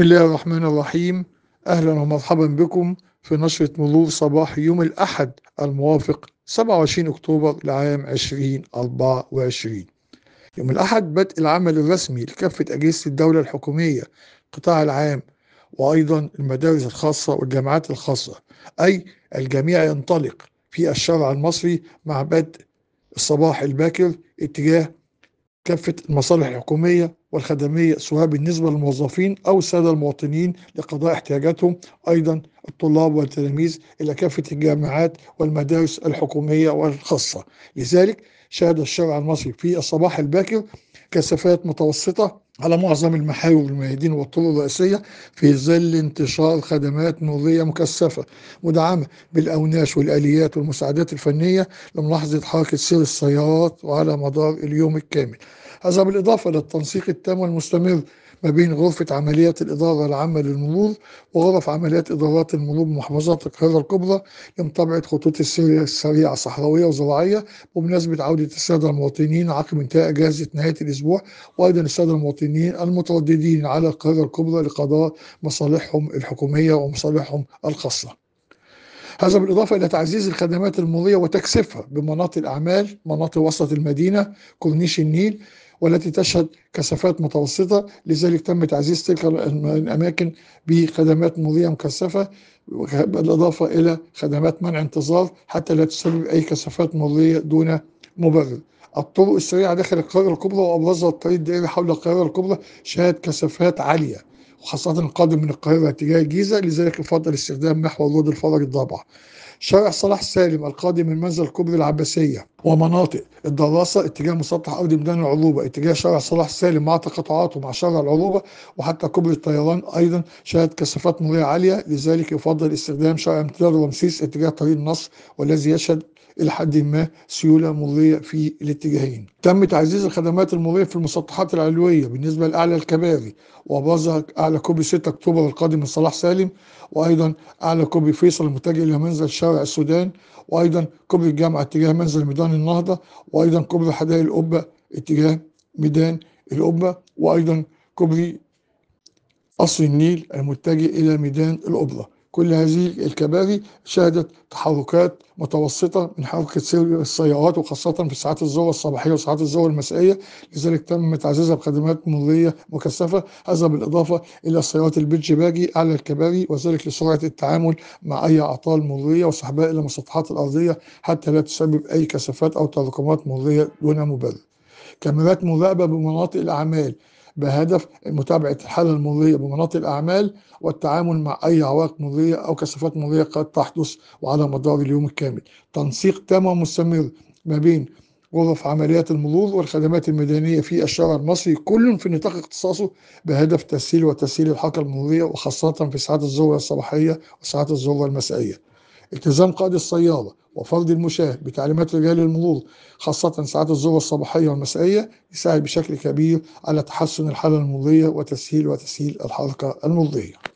بسم الله الرحمن الرحيم أهلا ومرحبا بكم في نشرة مرور صباح يوم الأحد الموافق 27 أكتوبر لعام 2024 يوم الأحد بدء العمل الرسمي لكافة أجهزة الدولة الحكومية القطاع العام وأيضا المدارس الخاصة والجامعات الخاصة أي الجميع ينطلق في الشرع المصري مع بدء الصباح الباكر اتجاه كافة المصالح الحكومية والخدمية سواء بالنسبة للموظفين أو السادة المواطنين لقضاء احتياجاتهم أيضا الطلاب والتلاميذ إلى كافة الجامعات والمدارس الحكومية والخاصة لذلك شهد الشارع المصري في الصباح الباكر كثافات متوسطة على معظم المحاور والميادين والطرق الرئيسية في ظل انتشار خدمات نورية مكثفة مدعمة بالأوناش والآليات والمساعدات الفنية لملاحظة حركة سير السيارات وعلى مدار اليوم الكامل هذا بالإضافة للتنسيق التام والمستمر ما بين غرفة عمليات الإدارة العامة للمرور وغرف عمليات إدارات المرور بمحافظات القاهرة الكبرى انطبعت خطوط السير السريعة الصحراوية وزراعية بمناسبة عودة السادة المواطنين عقب انتهاء أجازة نهاية الأسبوع وأيضا السادة المواطنين المترددين على القاهرة الكبرى لقضاء مصالحهم الحكومية ومصالحهم الخاصة هذا بالإضافة إلى تعزيز الخدمات المرورية وتكثيفها بمناطق الأعمال مناطق وسط المدينة كورنيش النيل والتي تشهد كثافات متوسطة لذلك تم تعزيز تلك الأماكن بخدمات مضية مكثفة بالإضافة إلى خدمات منع انتظار حتى لا تسبب أي كثافات مضية دون مبرر الطرق السريعة داخل القاهرة الكبرى وأبرزها الطريق الدائري حول القاهرة الكبرى شهد كثافات عالية وخاصة القادم من القاهرة اتجاه الجيزة لذلك يفضل استخدام محور رود الفرج الضبع شارع صلاح سالم القادم من منزل كوبري العباسية ومناطق الدراسة اتجاه مسطح أرض ميدان العروبة اتجاه شارع صلاح سالم مع تقاطعاته مع شارع العروبة وحتى كوبري الطيران أيضا شهد كثافات نورية عالية لذلك يفضل استخدام شارع امتداد رمسيس اتجاه طريق النصر والذي يشهد إلى حد ما سيولة مضية في الاتجاهين تم تعزيز الخدمات المضية في المسطحات العلوية بالنسبة لأعلى الكباري وبرزها أعلى كوبري 6 أكتوبر القادم من صلاح سالم وأيضا أعلى كوبري فيصل المتجه إلى منزل شارع السودان وأيضا كوبري الجامعة اتجاه منزل ميدان النهضة وأيضا كوبري حدائق القبة اتجاه ميدان القبة وأيضا كوبري قصر النيل المتجه إلى ميدان القبة كل هذه الكباري شهدت تحركات متوسطة من حركة سير السيارات وخاصة في ساعات الظهر الصباحية وساعات الظهر المسائية لذلك تم تعزيزها بخدمات مروريه مكثفة هذا بالإضافة إلى سيارات البيتش باجي على الكباري وذلك لسرعة التعامل مع أي أعطال مروريه وسحبها إلى المسطحات الأرضية حتى لا تسبب أي كثافات أو تراكمات مروريه دون مبرر كاميرات مراقبة بمناطق الأعمال بهدف متابعة الحالة المضرية بمناطق الأعمال والتعامل مع أي عوائق مضرية أو كثافات مضرية قد تحدث وعلى مدار اليوم الكامل تنسيق تام ومستمر ما بين غرف عمليات المرور والخدمات المدنية في الشارع المصري كل في نطاق اختصاصه بهدف تسهيل وتسهيل الحركة المرورية وخاصة في ساعات الظهر الصباحية وساعات الظهر المسائية التزام قائد الصيادة وفرد المشاة بتعليمات رجال المرور خاصة ساعات الذروة الصباحية والمسائية يساعد بشكل كبير على تحسن الحالة المرضية وتسهيل وتسهيل الحركة المرضية